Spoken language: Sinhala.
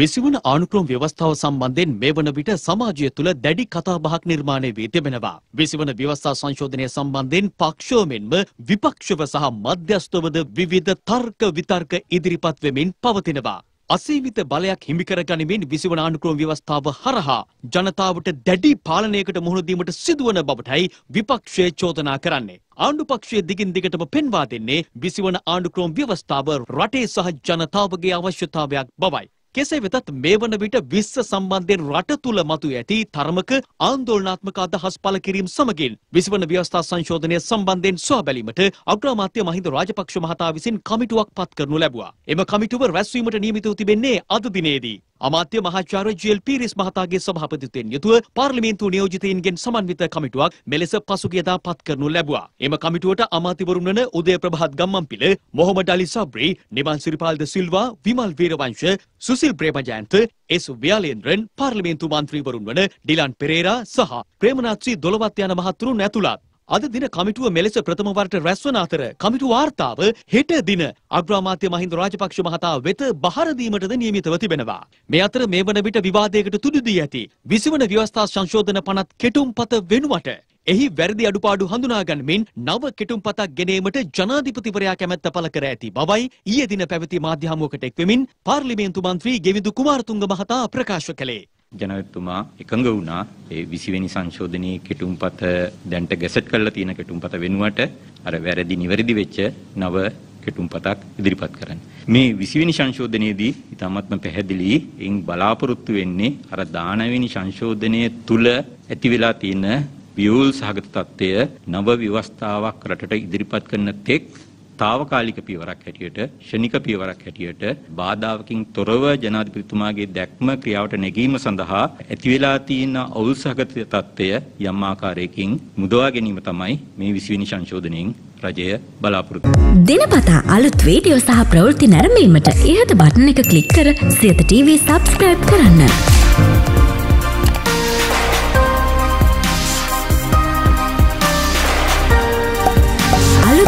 විසිවන ආණුක්‍රම ව්‍යවස්ථාව සම්බන්ධයෙන් මේ වන විට සමාජය තුළ දැඩි කතාබහක් නිර්මාණය වී තිබෙනවා. විසිවන ව්‍යවස්ථා සංශෝධනය සම්බන්ධයෙන් පක්ෂෝ මෙන්ම විපක්ෂව සහ මධ්‍යස්ථවද විවිධ තර්ක විතර්ක ඉදිරිපත් වෙමින් පවතිනවා. අසීවිත බලයක් හිමිකර ගනිමින් විසිවන ආණුක්‍රම ව්‍යවස්ථාව හරහා ජනතාවට දැඩි පාලනයකට මුහුණ දීමට සිදුවන බවටයි විපක්ෂය චෝදනා කරන්නේ. ආණ්ඩුපක්ෂය දිගින් දිගටම පෙන්වා දෙන්නේ විසිවන ආණ්ඩුක්‍රම ව්‍යවස්ථාව රටේ සහ ජනතාවගේ අවශ්‍යතාවයක් බවයි. කෙසේ වෙතත් මේ වන විට විශ්ව සම්බන්ධයෙන් රට තුළ මතු ඇති තරමක ආන්දෝලනාත්මක අදහස් පළ කිරීම සමගින් විසවන ව්‍යවස්ථා සංශෝධනය සම්බන්ධයෙන් සොයා බැලීමට අග්‍රාමාත්‍ය මහින්ද රාජපක්ෂ මහතා විසින් කමිටුවක් පත් කරනු ලැබුවා. එම කමිටුව රැස්වීමට නියමිතව තිබෙන්නේ අද දිනේදී. අමාත්‍ය මහාචාර්ය ජීල් පීරිස් මහතාගේ සභාපතිත්වයෙන් යුතුව පාර්ලිමේන්තු නියෝජිතයින්ගෙන් සමන්විත කමිටුවක් මෙලෙස පසුගියදා පත් කරනු ලැබුවා. එම කමිටුවට අමාත්‍යවරුන් වන උදය ප්‍රභාත් ගම්මන්පිල, මොහොමඩ් අලි සබ්‍රි, නිවන් සිරිපාල්ද සිල්වා, විමල් වීරවංශ, සුසිල් ප්‍රේමජයන්ත, එස් ව්‍යාලේන්ද්‍රන් පාර්ලිමේන්තු මන්ත්‍රීවරුන් වන ඩිලන් පෙරේරා සහ ප්‍රේමනාත්‍රි දොළවත් යන මහතුරුන් ඇතුළත් අද දින කමිටුව මෙලෙස ප්‍රථම වරට රැස්වන අතර කමිටු වාර්තාව හෙට දින අග්‍රාමාත්‍ය මහින්ද රාජපක්ෂ මහතා වෙත බහර දීමටද නියමිතව තිබෙනවා. මේ අතර මේ වන විට විවාදයකට තුඩු දී ඇති 20 වන ව්‍යවස්ථා සංශෝධන පනත් කෙටුම්පත වෙනුවට එහි වැරදි අඩුපාඩු හඳුනාගන්මින් නව කෙටුම්පතක් ගෙනීමට ජනාධිපතිවරයා කැමැත්ත පළ කර ඇති බවයි ඊයේ දින පැවති මාධ්‍ය හමුවකට එක්වෙමින් පාර්ලිමේන්තු මන්ත්‍රී ගෙවිඳු කුමාරතුංග මහතා ප්‍රකාශ කළේ. ජනවත්තුමා එකඟ වුණා ඒ 20 වෙනි සංශෝධනයේ කෙටුම්පත දැන්ට ගැසට් කරලා තියෙන කෙටුම්පත වෙනුවට අර වැරදි නිවැරදි වෙච්ච නව කෙටුම්පතක් ඉදිරිපත් කරන්න. මේ 20 වෙනි සංශෝධනයේදී ඊටාත්ම පැහැදිලි එයින් බලාපොරොත්තු වෙන්නේ අර 19 වෙනි සංශෝධනයේ තුල ඇති වෙලා තියෙන වියුල් සහගත తත්වය නව ව්‍යවස්ථාවක් රටට ඉදිරිපත් කරන තෙක් తాවකාලික පියවරක් හැටියට ෂණික පියවරක් හැටියට බාධාවකින් තොරව ජනාධිපතිතුමාගේ දැක්ම ක්‍රියාවට නැගීම සඳහා ඇති වෙලා තියෙන අවුල්සහගත තත්ත්වය යම් ආකාරයකින් මුදවා ගැනීම තමයි මේ 20 වෙනි සංශෝධනයෙන් රජය බලාපොරොත්තු දිනපතා අලුත් වීඩියෝ සහ ප්‍රවෘත්ති නැරඹීමට ඉහත බටන් එක ක්ලික් කර සියත TV subscribe කරන්න.